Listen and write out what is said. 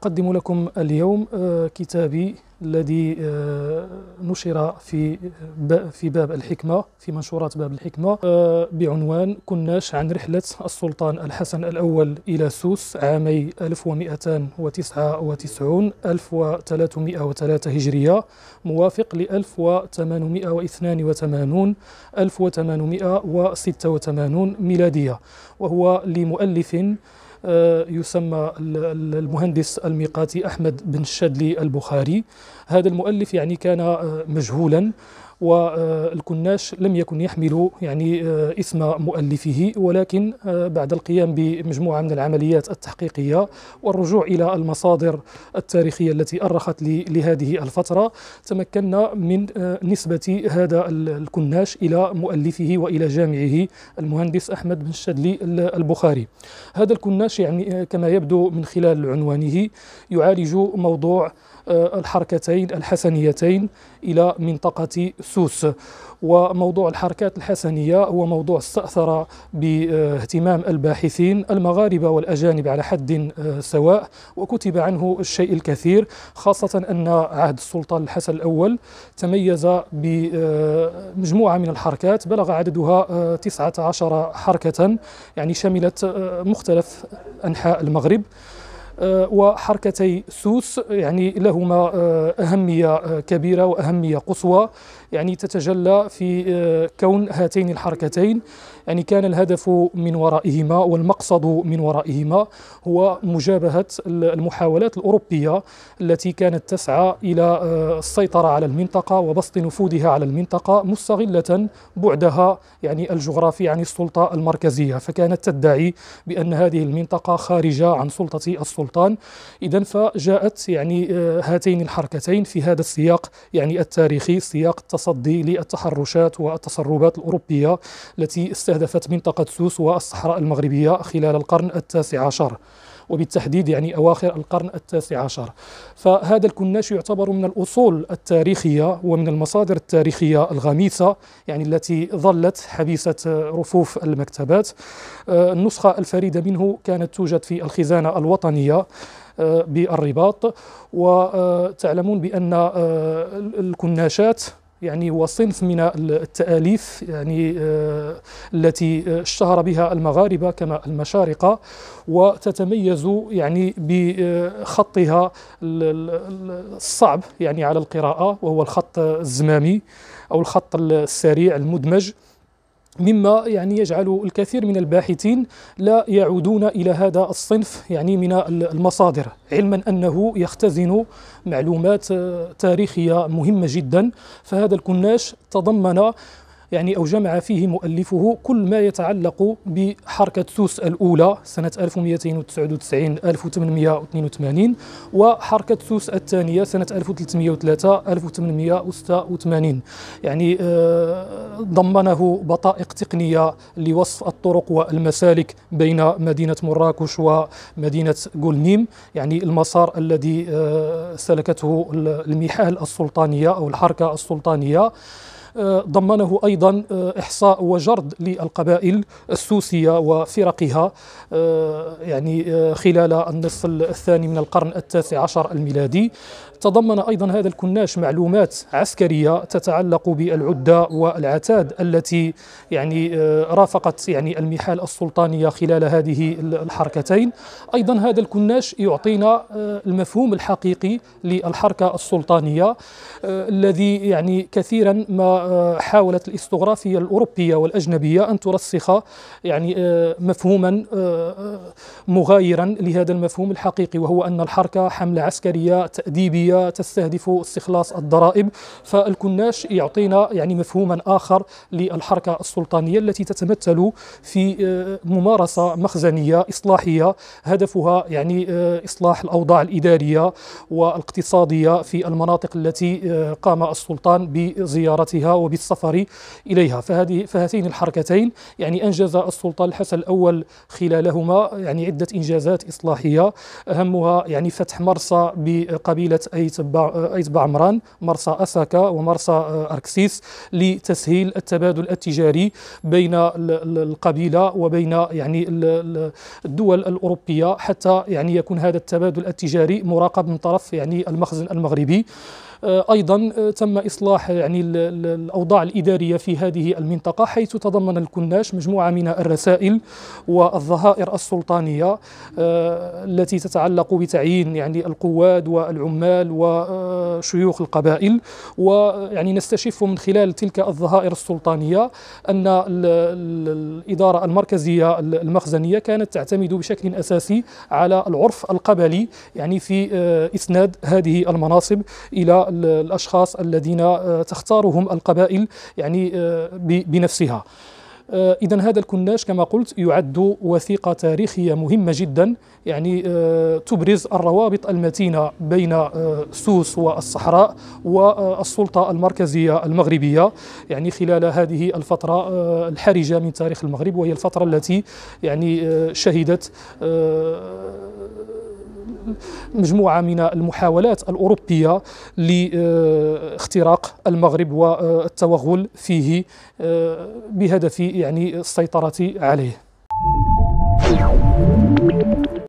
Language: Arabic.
أقدم لكم اليوم آه، كتابي الذي آه، نشر في في باب الحكمة في منشورات باب الحكمة آه، بعنوان كناش عن رحلة السلطان الحسن الأول إلى سوس عامي 1299 1303 هجرية موافق ل 1882 1886 ميلادية وهو لمؤلف آه، يسمى المهندس الميقاتي أحمد بن الشدلي البخاري هذا المؤلف يعني كان آه، مجهولا والكناش لم يكن يحمل يعني اسم آه، مؤلفه ولكن آه، بعد القيام بمجموعة من العمليات التحقيقية والرجوع إلى المصادر التاريخية التي أرخت لهذه الفترة تمكنا من آه، نسبة هذا الكناش إلى مؤلفه وإلى جامعه المهندس أحمد بن الشدلي البخاري هذا الكناش يعني كما يبدو من خلال عنوانه يعالج موضوع الحركتين الحسنيتين إلى منطقة السوس وموضوع الحركات الحسنية هو موضوع استأثر باهتمام الباحثين المغاربة والأجانب على حد آه، سواء وكتب عنه الشيء الكثير خاصة أن عهد السلطان الحسن الأول تميز بمجموعة آه، من الحركات بلغ عددها 19 آه، حركة يعني شملت مختلف أنحاء المغرب وحركتي سوس يعني لهما أهمية كبيرة وأهمية قصوى يعني تتجلى في آه، كون هاتين الحركتين يعني كان الهدف من ورائهما والمقصد من ورائهما هو مجابهة المحاولات الأوروبية التي كانت تسعى إلى آه، السيطرة على المنطقة وبسط نفوذها على المنطقة مستغلة بعدها يعني الجغرافي عن السلطة المركزية فكانت تدعي بأن هذه المنطقة خارجة عن سلطة السلطان إذا فجاءت يعني آه، هاتين الحركتين في هذا السياق يعني التاريخي سياق التصدي للتحرشات والتسربات الأوروبية التي استهدفت منطقة سوس والصحراء المغربية خلال القرن التاسع عشر وبالتحديد يعني أواخر القرن التاسع عشر فهذا الكناش يعتبر من الأصول التاريخية ومن المصادر التاريخية الغميسة يعني التي ظلت حبيسة رفوف المكتبات آه، النسخة الفريدة منه كانت توجد في الخزانة الوطنية آه، بالرباط وتعلمون بأن آه، الكناشات يعني هو صنف من التآليف يعني آه، التي آه، اشتهر بها المغاربة كما المشارقة وتتميز يعني بخطها الصعب يعني على القراءة وهو الخط الزمامي أو الخط السريع المدمج مما يعني يجعل الكثير من الباحثين لا يعودون الى هذا الصنف يعني من المصادر علما انه يختزن معلومات آه، تاريخيه مهمه جدا فهذا الكناش تضمن يعني أو جمع فيه مؤلفه كل ما يتعلق بحركة سوس الأولى سنة 1299 1882 وحركة سوس الثانية سنة 1303 1886 يعني آه، ضمنه بطائق تقنية لوصف الطرق والمسالك بين مدينة مراكش ومدينة غولنيم يعني المسار الذي آه، سلكته المحال السلطانية أو الحركة السلطانية آه، ضمنه أيضا آه، إحصاء وجرد للقبائل السوسية وفرقها آه، يعني خلال النصف الثاني من القرن التاسع عشر الميلادي تضمن أيضا هذا الكناش معلومات عسكرية تتعلق بالعدة والعتاد التي يعني رافقت يعني المحال السلطانية خلال هذه الحركتين أيضا هذا الكناش يعطينا المفهوم الحقيقي للحركة السلطانية الذي يعني كثيرا ما حاولت الاستغرافية الأوروبية والأجنبية أن ترسخ يعني آه، مفهوما آه، آه، مغايرا لهذا المفهوم الحقيقي وهو أن الحركة حملة عسكرية تأديبية تستهدف استخلاص الضرائب فالكناش يعطينا يعني مفهوما آخر للحركة السلطانية التي تتمثل في ممارسة مخزنية إصلاحية هدفها يعني إصلاح الأوضاع الإدارية والاقتصادية في المناطق التي قام السلطان بزيارتها وبالسفر إليها فهذه فهاتين الحركتين يعني أنجز السلطان الحسن الأول خلالهما يعني عدة إنجازات إصلاحية أهمها يعني فتح مرسى بقبيلة ايت أيتبع عمران مرسى أساكا ومرسى آه، أركسيس لتسهيل التبادل التجاري بين القبيلة وبين يعني الدول الأوروبية حتى يعني يكون هذا التبادل التجاري مراقب من طرف يعني المخزن المغربي آه، أيضا آه، تم إصلاح يعني الأوضاع الإدارية في هذه المنطقة حيث تضمن الكناش مجموعة من الرسائل والظهائر السلطانية آه، التي تتعلق بتعيين يعني القواد والعمال وشيوخ القبائل ويعني نستشف من خلال تلك الظهائر السلطانية أن الإدارة المركزية المخزنية كانت تعتمد بشكل أساسي على العرف القبلي يعني في إسناد هذه المناصب إلى الأشخاص الذين آه، تختارهم القبائل يعني آه، بنفسها آه، إذا هذا الكناش كما قلت يعد وثيقة تاريخية مهمة جدا يعني تبرز الروابط المتينة بين سوس والصحراء والسلطة المركزية المغربية يعني خلال هذه الفترة الحرجة من تاريخ المغرب وهي الفترة التي يعني شهدت مجموعة من المحاولات الأوروبية لاختراق المغرب والتوغل فيه آه، بهدف يعني السيطرة عليه